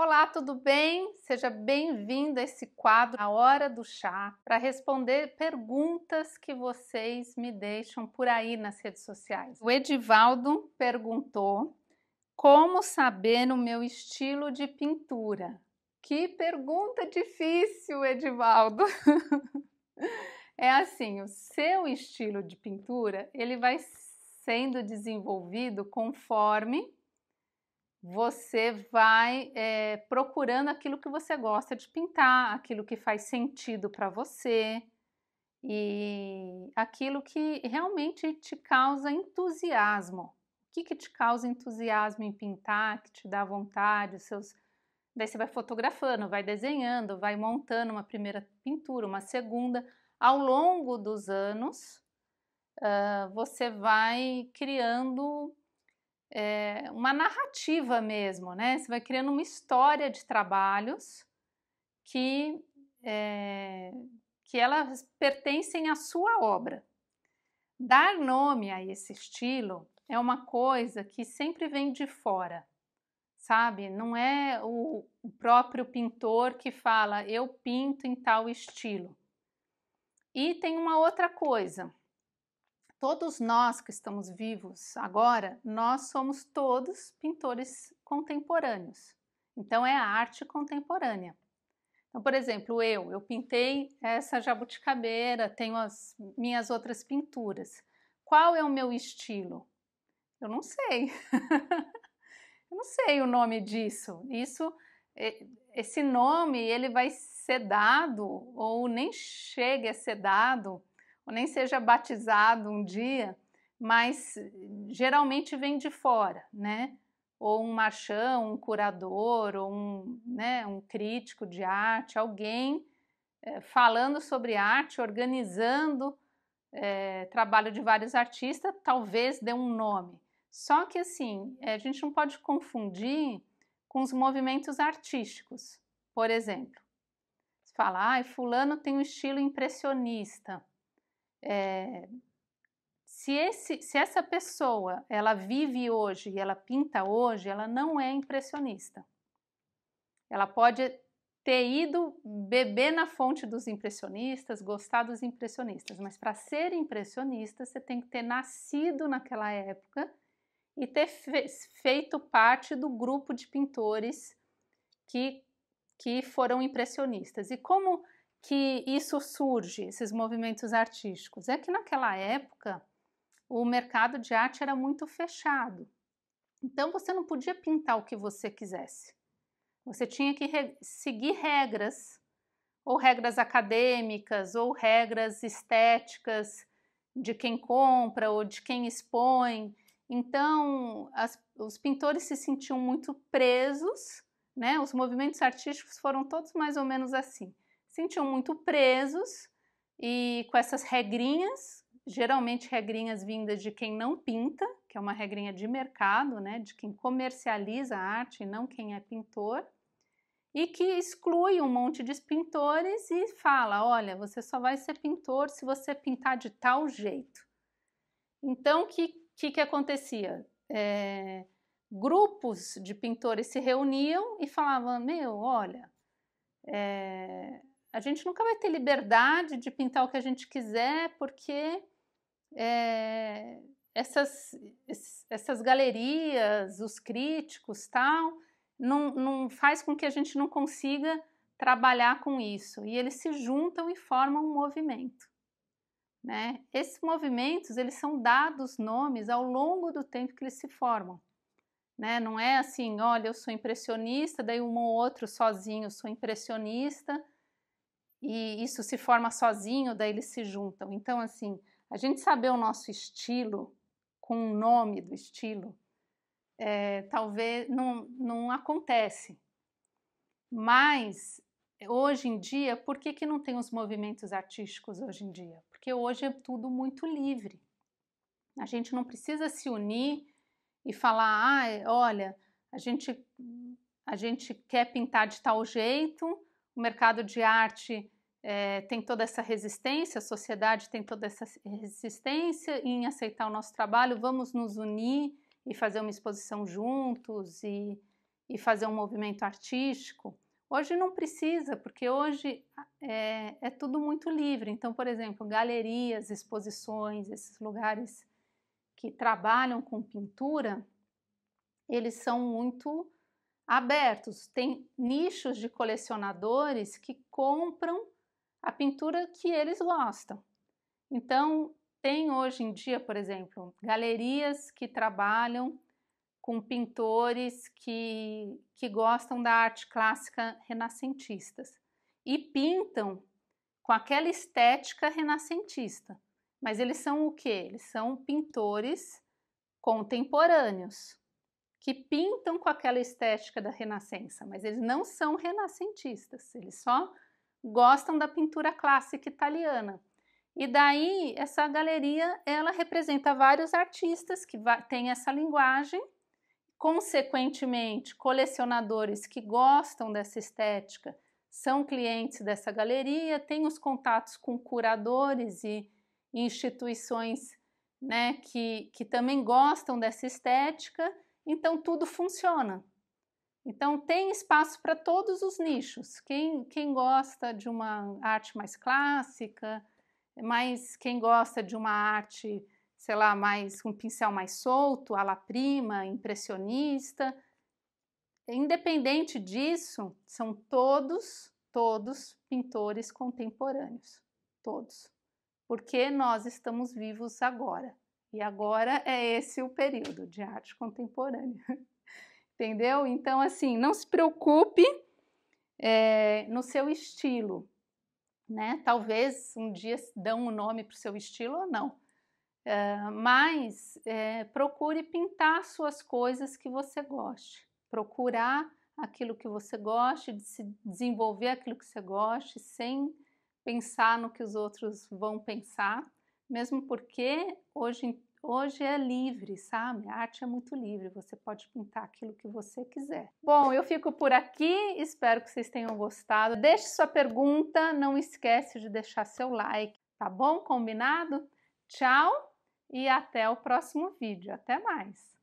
Olá, tudo bem? Seja bem-vindo a esse quadro, A Hora do Chá, para responder perguntas que vocês me deixam por aí nas redes sociais. O Edivaldo perguntou como saber o meu estilo de pintura. Que pergunta difícil, Edivaldo! é assim, o seu estilo de pintura, ele vai sendo desenvolvido conforme você vai é, procurando aquilo que você gosta de pintar, aquilo que faz sentido para você e aquilo que realmente te causa entusiasmo. O que, que te causa entusiasmo em pintar, que te dá vontade, os seus. Daí você vai fotografando, vai desenhando, vai montando uma primeira pintura, uma segunda. Ao longo dos anos, uh, você vai criando é, uma narrativa mesmo, né? Você vai criando uma história de trabalhos que, é, que elas pertencem à sua obra. Dar nome a esse estilo é uma coisa que sempre vem de fora, sabe? Não é o, o próprio pintor que fala eu pinto em tal estilo. E tem uma outra coisa Todos nós que estamos vivos agora, nós somos todos pintores contemporâneos. Então é a arte contemporânea. Então, por exemplo, eu, eu pintei essa jabuticabeira, tenho as minhas outras pinturas. Qual é o meu estilo? Eu não sei. eu não sei o nome disso. Isso esse nome ele vai ser dado ou nem chega a ser dado ou nem seja batizado um dia, mas geralmente vem de fora, né? Ou um marchão, um curador, ou um, né, um crítico de arte, alguém é, falando sobre arte, organizando é, trabalho de vários artistas, talvez dê um nome. Só que assim, eh, a gente não pode confundir com os movimentos artísticos. Por exemplo, você fala, ah, fulano tem um estilo impressionista é, se, esse, se essa pessoa ela vive hoje e ela pinta hoje, ela não é impressionista. Ela pode ter ido beber na fonte dos impressionistas, gostar dos impressionistas, mas para ser impressionista você tem que ter nascido naquela época e ter fe feito parte do grupo de pintores que, que foram impressionistas. E como que isso surge, esses movimentos artísticos? É que naquela época o mercado de arte era muito fechado. Então você não podia pintar o que você quisesse. Você tinha que re seguir regras, ou regras acadêmicas, ou regras estéticas de quem compra ou de quem expõe. Então, as, os pintores se sentiam muito presos, né? Os movimentos artísticos foram todos mais ou menos assim sentiam muito presos e com essas regrinhas, geralmente regrinhas vindas de quem não pinta, que é uma regrinha de mercado, né, de quem comercializa a arte e não quem é pintor, e que exclui um monte de pintores e fala: olha, você só vai ser pintor se você pintar de tal jeito. Então, o que, que, que, acontecia? É, grupos de pintores se reuniam e falavam: meu, olha, é, a gente nunca vai ter liberdade de pintar o que a gente quiser, porque é, essas, essas galerias, os críticos, tal, não, não faz com que a gente não consiga trabalhar com isso. E eles se juntam e formam um movimento. Né? Esses movimentos eles são dados nomes ao longo do tempo que eles se formam. Né? Não é assim, olha, eu sou impressionista, daí um ou outro sozinho sou impressionista, e isso se forma sozinho, daí eles se juntam. Então, assim, a gente saber o nosso estilo, com o nome do estilo, é, talvez não, não acontece. Mas hoje em dia, por que, que não tem os movimentos artísticos hoje em dia? Porque hoje é tudo muito livre. A gente não precisa se unir e falar, ah, olha, a gente, a gente quer pintar de tal jeito, o mercado de arte é, tem toda essa resistência, a sociedade tem toda essa resistência em aceitar o nosso trabalho, vamos nos unir e fazer uma exposição juntos e, e fazer um movimento artístico. Hoje não precisa, porque hoje é, é tudo muito livre. Então, por exemplo, galerias, exposições, esses lugares que trabalham com pintura, eles são muito abertos, tem nichos de colecionadores que compram a pintura que eles gostam. Então, tem hoje em dia, por exemplo, galerias que trabalham com pintores que, que gostam da arte clássica renascentistas e pintam com aquela estética renascentista. Mas eles são o que? Eles são pintores contemporâneos que pintam com aquela estética da Renascença, mas eles não são renascentistas, eles só gostam da pintura clássica italiana. E daí essa galeria ela representa vários artistas que têm essa linguagem, consequentemente colecionadores que gostam dessa estética são clientes dessa galeria, têm os contatos com curadores e instituições né, que, que também gostam dessa estética então tudo funciona. Então tem espaço para todos os nichos. Quem, quem gosta de uma arte mais clássica, mas quem gosta de uma arte, sei lá, mais um pincel mais solto, ala prima, impressionista, independente disso, são todos, todos pintores contemporâneos, todos. Porque nós estamos vivos agora. E agora é esse o período de arte contemporânea. Entendeu? Então, assim, não se preocupe é, no seu estilo. Né? Talvez um dia dão um nome para o seu estilo ou não. É, mas é, procure pintar suas coisas que você goste. Procurar aquilo que você goste, de se desenvolver aquilo que você goste, sem pensar no que os outros vão pensar mesmo porque hoje, hoje é livre, sabe? A arte é muito livre, você pode pintar aquilo que você quiser. Bom, eu fico por aqui, espero que vocês tenham gostado. Deixe sua pergunta, não esquece de deixar seu like, tá bom? Combinado? Tchau e até o próximo vídeo. Até mais!